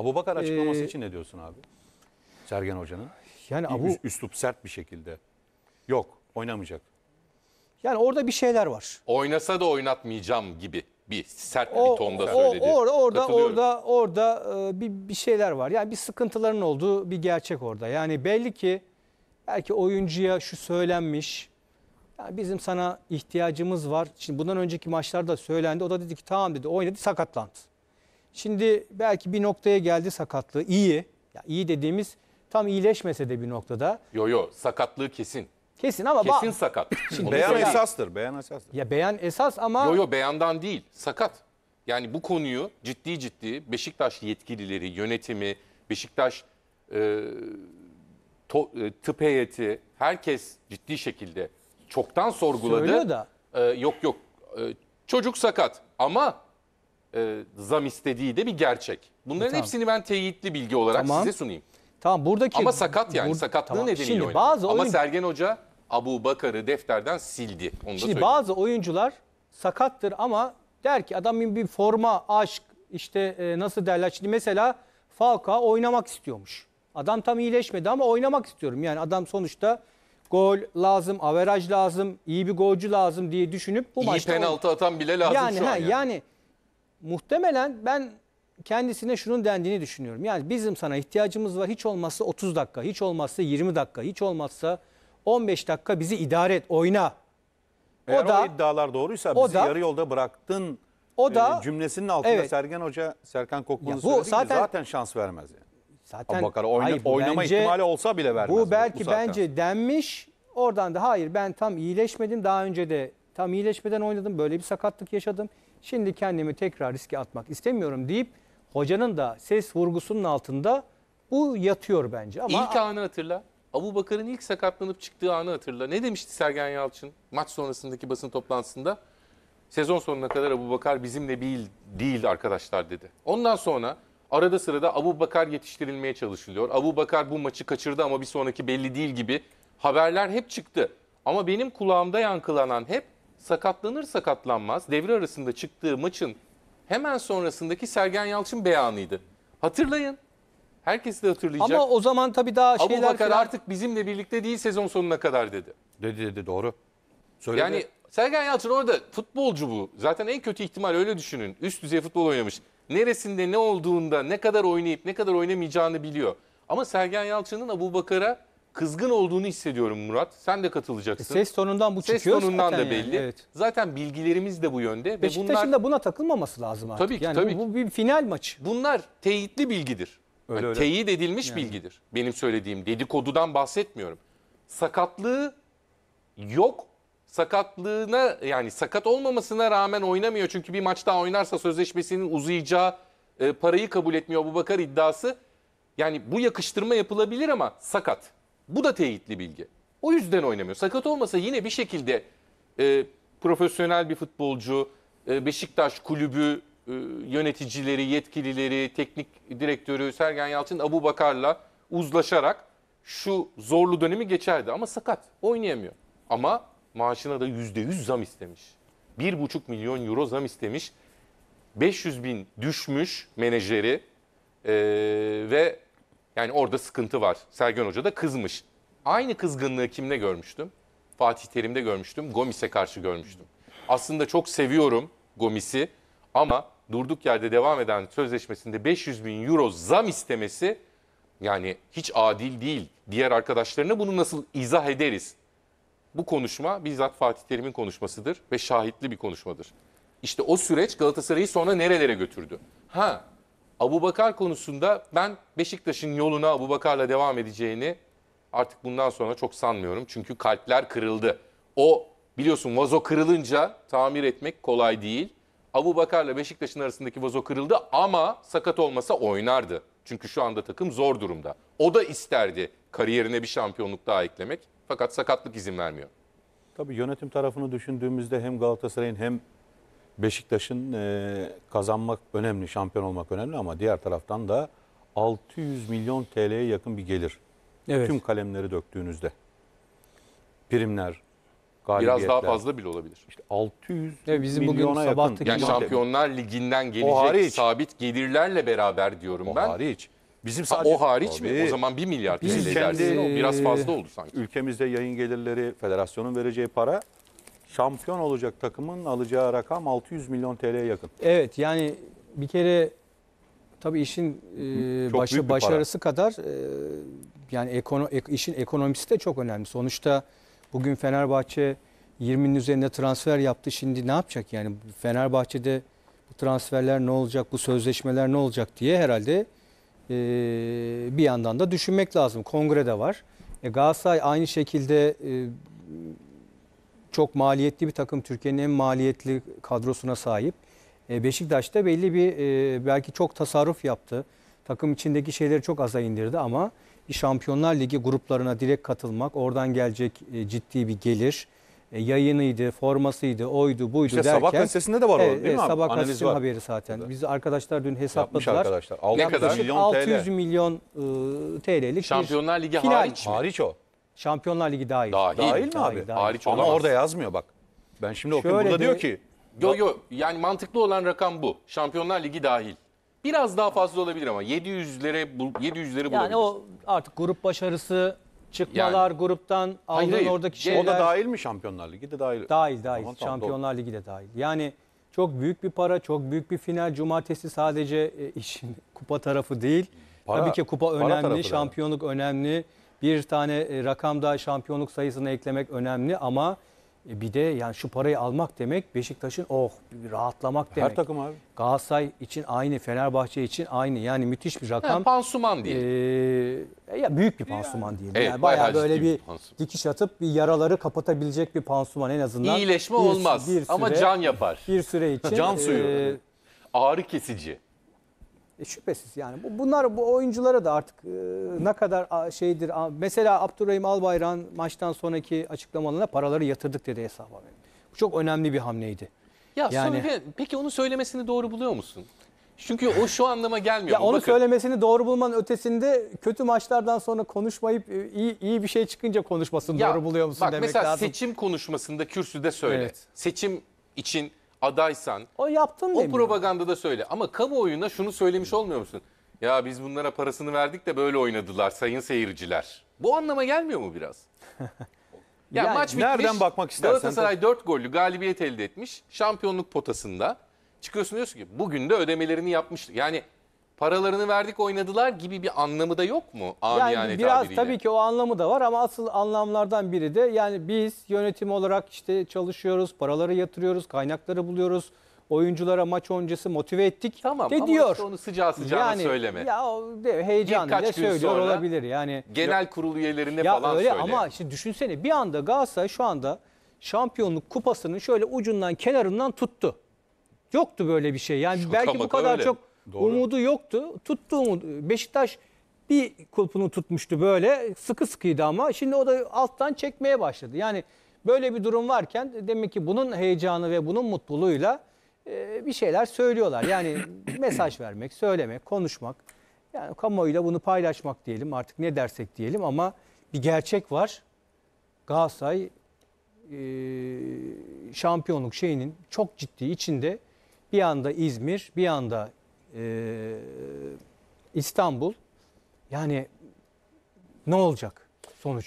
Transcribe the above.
Abu Bakar ee, açıklaması Ee, için ne diyorsun abi? Sergen Hoca'nın. Yani Abu Üslup sert bir şekilde. Yok oynamayacak. yani orada bir şeyler var. Oynasa da oynatmayacağım gibi bir sert bir tonda söyledi. or- orada Katılıyorum. orada orada e, bir bir şeyler var. Yani bir sıkıntıların olduğu bir gerçek orada. Yani belli ki belki oyuncuya şu söylenmiş. Yani bizim sana ihtiyacımız var. Şimdi bundan önceki maçlarda söylendi. O da dedi ki tamam dedi. Oynadı sakatlandı. Şimdi belki bir noktaya geldi sakatlığı. İyi. Ya iyi dediğimiz tam iyileşmese de bir noktada. Yo yo sakatlığı kesin. Kesin ama Kesin sakat. Onu Beyan söyleyeyim. esastır, beyan esastır. ya beyan esas ama Yo yo beyandan değil sakat. Yani bu konuyu ciddi ciddi Beşiktaş yetkilileri, yönetimi, Beşiktaş e, to- e, tıp heyeti herkes ciddi şekilde çoktan sorguladı. söylüyor da. E, yok yok e, çocuk sakat ama e, zam istediği de bir gerçek. Bunların tamam. hepsini ben teyitli bilgi olarak tamam. size sunayım. Tamam buradaki Ama sakat yani bur sakatlığı tamam. nedeniyle Şimdi bazı oyun... Ama Sergen Hoca Abu Bakar'ı defterden sildi. Onu Şimdi da bazı oyuncular sakattır ama der ki adamın bir forma, aşk işte e, nasıl derler. Şimdi mesela Falcao oynamak istiyormuş. Adam tam iyileşmedi ama oynamak istiyorum. Yani adam sonuçta gol lazım, averaj lazım, iyi bir golcü lazım diye düşünüp bu iyi maçta... İyi penaltı oynadı. atan bile lazım yani, şu he, an. Yani. yani muhtemelen ben kendisine şunun dendiğini düşünüyorum. Yani bizim sana ihtiyacımız var. Hiç olmazsa 30 dakika, hiç olmazsa 20 dakika, hiç olmazsa 15 dakika bizi idare et, oyna. Eğer o, da, o iddialar doğruysa o bizi da, yarı yolda bıraktın o da, e, cümlesinin altında evet. Sergen Hoca, Serkan Kokman'ın söylediği zaten, zaten şans vermez. Yani. Zaten Abubakar oyna, hayır, oynama bence, ihtimali olsa bile vermez. Bu belki bu bence denmiş. Oradan da hayır ben tam iyileşmedim. Daha önce de Tam iyileşmeden oynadım. Böyle bir sakatlık yaşadım. Şimdi kendimi tekrar riske atmak istemiyorum deyip hocanın da ses vurgusunun altında bu yatıyor bence. Ama İlk anı hatırla. Abu Bakır'ın ilk sakatlanıp çıktığı anı hatırla. Ne demişti Sergen Yalçın maç sonrasındaki basın toplantısında? Sezon sonuna kadar Abu Bakar bizimle değil, değildi arkadaşlar dedi. Ondan sonra arada sırada Abu Bakar yetiştirilmeye çalışılıyor. Abu Bakar bu maçı kaçırdı ama bir sonraki belli değil gibi haberler hep çıktı. Ama benim kulağımda yankılanan hep sakatlanır sakatlanmaz devre arasında çıktığı maçın hemen sonrasındaki Sergen Yalçın beyanıydı. Hatırlayın. Herkes de hatırlayacak. Ama o zaman tabii daha şeyler... Abu Bakar falan... artık bizimle birlikte değil sezon sonuna kadar dedi. Dedi dedi doğru. Söyledi. Yani Sergen Yalçın orada futbolcu bu. Zaten en kötü ihtimal öyle düşünün. Üst düzey futbol oynamış. Neresinde ne olduğunda ne kadar oynayıp ne kadar oynamayacağını biliyor. Ama Sergen Yalçın'ın Abu Bakar'a kızgın olduğunu hissediyorum Murat. Sen de katılacaksın. Ses tonundan bu çıkıyor. Ses tonundan zaten da belli. Yani, evet. Zaten bilgilerimiz de bu yönde. Beşiktaş'ın bunlar... da buna takılmaması lazım artık. Tabii ki, yani tabii bu, bu bir final maçı. Bunlar teyitli bilgidir. Öyle, yani Teyit edilmiş yani. bilgidir. Benim söylediğim dedikodudan bahsetmiyorum. Sakatlığı yok. Sakatlığına yani sakat olmamasına rağmen oynamıyor. Çünkü bir maç daha oynarsa sözleşmesinin uzayacağı e, parayı kabul etmiyor bu Bakar iddiası. Yani bu yakıştırma yapılabilir ama sakat. Bu da teyitli bilgi. O yüzden oynamıyor. Sakat olmasa yine bir şekilde e, profesyonel bir futbolcu, e, Beşiktaş kulübü e, yöneticileri, yetkilileri, teknik direktörü Sergen Yalçın Abu Bakar'la uzlaşarak şu zorlu dönemi geçerdi. Ama sakat, oynayamıyor. Ama maaşına da %100 zam istemiş. 1,5 milyon euro zam istemiş. 500 bin düşmüş menajeri e, ve yani orada sıkıntı var. Sergen Hoca da kızmış. Aynı kızgınlığı kimde görmüştüm? Fatih Terim'de görmüştüm. Gomis'e karşı görmüştüm. Aslında çok seviyorum Gomis'i ama durduk yerde devam eden sözleşmesinde 500 bin euro zam istemesi yani hiç adil değil. Diğer arkadaşlarına bunu nasıl izah ederiz? Bu konuşma bizzat Fatih Terim'in konuşmasıdır ve şahitli bir konuşmadır. İşte o süreç Galatasaray'ı sonra nerelere götürdü? Ha, Abu Bakar konusunda ben Beşiktaş'ın yoluna Abu Bakar'la devam edeceğini artık bundan sonra çok sanmıyorum. Çünkü kalpler kırıldı. O biliyorsun vazo kırılınca tamir etmek kolay değil. Abu Bakar'la Beşiktaş'ın arasındaki vazo kırıldı ama sakat olmasa oynardı. Çünkü şu anda takım zor durumda. O da isterdi kariyerine bir şampiyonluk daha eklemek. Fakat sakatlık izin vermiyor. Tabii yönetim tarafını düşündüğümüzde hem Galatasaray'ın hem Beşiktaş'ın e, kazanmak önemli, şampiyon olmak önemli ama diğer taraftan da 600 milyon TL'ye yakın bir gelir. Evet. Tüm kalemleri döktüğünüzde. Primler, galibiyetler. Biraz daha fazla bile olabilir. İşte 600 ya bizim milyona bugün yakın. Yani Şampiyonlar Ligi'nden gelecek hariç. sabit gelirlerle beraber diyorum o ben. Hariç. Bizim sadece, ha, o hariç tabii. mi? O zaman 1 milyar TL edersin. Biraz fazla oldu sanki. Ülkemizde yayın gelirleri, federasyonun vereceği para şampiyon olacak takımın alacağı rakam 600 milyon TL'ye yakın. Evet yani bir kere tabii işin e, Çok başı, büyük kadar e, yani ekono, ek, işin ekonomisi de çok önemli. Sonuçta bugün Fenerbahçe 20'nin üzerinde transfer yaptı. Şimdi ne yapacak yani Fenerbahçe'de bu transferler ne olacak, bu sözleşmeler ne olacak diye herhalde e, bir yandan da düşünmek lazım. Kongre de var. E, Galatasaray aynı şekilde e, çok maliyetli bir takım. Türkiye'nin en maliyetli kadrosuna sahip. E, Beşiktaş da belli bir e, belki çok tasarruf yaptı. Takım içindeki şeyleri çok aza indirdi ama Şampiyonlar Ligi gruplarına direkt katılmak, oradan gelecek e, ciddi bir gelir yayınıydı, formasıydı, oydu, buydu işte derken. Sabah gazetesinde de var evet, o değil mi? Sabah gazetesinin haberi zaten. Biz arkadaşlar dün hesapladılar. Yapmış arkadaşlar. ne kadar? Milyon 600 TL. milyon TL'lik Şampiyonlar Ligi hariç, mi? hariç o. Şampiyonlar Ligi dahil. Dahil, dahil mi abi? Dahil. Hariç Ama olamaz. orada yazmıyor bak. Ben şimdi Şöyle okuyayım. Burada de, diyor ki. Yo yo yani mantıklı olan rakam bu. Şampiyonlar Ligi dahil. Biraz daha fazla olabilir ama 700'lere lere bulabiliriz. Yani o artık grup başarısı çıkmalar yani, gruptan aldığın hayır, oradaki şeyler. O da dahil mi Şampiyonlar Ligi de dahil. Dahil dahil. tamam, Şampiyonlar doğru. Ligi de dahil. Yani çok büyük bir para, çok büyük bir final. Cumartesi sadece e, işin kupa tarafı değil. Para, Tabii ki kupa önemli, şampiyonluk yani. önemli. Bir tane e, rakam daha şampiyonluk sayısını eklemek önemli ama e, bir de yani şu parayı almak demek Beşiktaş'ın oh rahatlamak demek. Her takım abi. Galatasaray için aynı, Fenerbahçe için aynı. Yani müthiş bir rakam. Yani pansuman diye. Ee, ya büyük bir pansuman yani. diyelim. Evet, yani bayağı, bayağı böyle bir pansuman. dikiş atıp bir yaraları kapatabilecek bir pansuman en azından. İyileşme bir, olmaz bir süre, ama can yapar. Bir süre için. can suyu. E, ağrı kesici. E şüphesiz yani. Bu, bunlar bu oyunculara da artık e, ne kadar şeydir. Mesela Abdurrahim Albayrak maçtan sonraki açıklamalarına paraları yatırdık dedi hesaba. Bu çok önemli bir hamleydi. Ya yani, söyle, peki onu söylemesini doğru buluyor musun? Çünkü o şu anlama gelmiyor. Ya onu Bakın. söylemesini doğru bulmanın ötesinde kötü maçlardan sonra konuşmayıp e, iyi iyi bir şey çıkınca konuşmasını ya, doğru buluyor musun bak, demek mesela lazım. Mesela seçim konuşmasında kürsüde söyle. Evet. Seçim için adaysan O yaptın o propaganda da söyle. Ama kamuoyuna şunu söylemiş olmuyor musun? Ya biz bunlara parasını verdik de böyle oynadılar sayın seyirciler. Bu anlama gelmiyor mu biraz? Ya Yani maç bitmiş. nereden bakmak istersen Galatasaray 4 gollü galibiyet elde etmiş. Şampiyonluk potasında. Çıkıyorsun diyorsun ki bugün de ödemelerini yapmış. Yani paralarını verdik oynadılar gibi bir anlamı da yok mu? Amiyane yani biraz tabiriyle. tabii ki o anlamı da var ama asıl anlamlardan biri de yani biz yönetim olarak işte çalışıyoruz, paraları yatırıyoruz, kaynakları buluyoruz. Oyunculara maç öncesi motive ettik tamam, de ama diyor. onu sıcağı sıcağına yani, söyleme. Ya de, heyecanla de söylüyor sonra, olabilir yani. Genel kurul üyelerine ya falan öyle söyle. Ama işte düşünsene bir anda Galatasaray şu anda şampiyonluk kupasının şöyle ucundan kenarından tuttu. Yoktu böyle bir şey. Yani çok belki bu kadar öyle. çok Doğru. Umudu yoktu. Tuttu umudu. Beşiktaş bir kulpunu tutmuştu böyle sıkı sıkıydı ama şimdi o da alttan çekmeye başladı. Yani böyle bir durum varken demek ki bunun heyecanı ve bunun mutluluğuyla e, bir şeyler söylüyorlar. Yani mesaj vermek, söylemek, konuşmak. Yani kamuoyuyla bunu paylaşmak diyelim artık ne dersek diyelim ama bir gerçek var. Galatasaray e, şampiyonluk şeyinin çok ciddi içinde bir anda İzmir, bir anda e, İstanbul yani ne olacak sonuç?